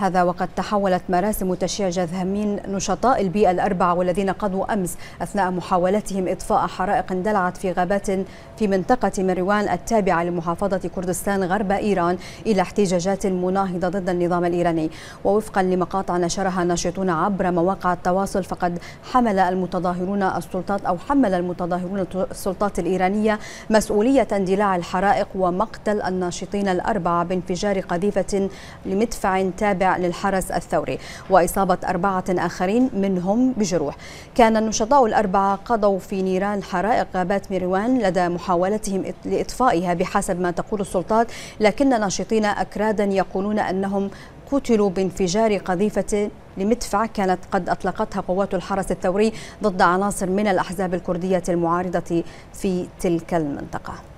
هذا وقد تحولت مراسم تشييع جذهمين نشطاء البيئة الأربعة والذين قضوا أمس أثناء محاولتهم إطفاء حرائق اندلعت في غابات في منطقة مروان التابعة لمحافظة كردستان غرب إيران إلى احتجاجات مناهضة ضد النظام الإيراني ووفقا لمقاطع نشرها ناشطون عبر مواقع التواصل فقد حمل المتظاهرون السلطات أو حمل المتظاهرون السلطات الإيرانية مسؤولية اندلاع الحرائق ومقتل الناشطين الأربعة بانفجار قذيفة لمدفع تابع للحرس الثوري وإصابة أربعة آخرين منهم بجروح كان النشطاء الأربعة قضوا في نيران حرائق غابات ميروان لدى محاولتهم لإطفائها بحسب ما تقول السلطات لكن ناشطين أكرادا يقولون أنهم قتلوا بانفجار قذيفة لمدفع كانت قد أطلقتها قوات الحرس الثوري ضد عناصر من الأحزاب الكردية المعارضة في تلك المنطقة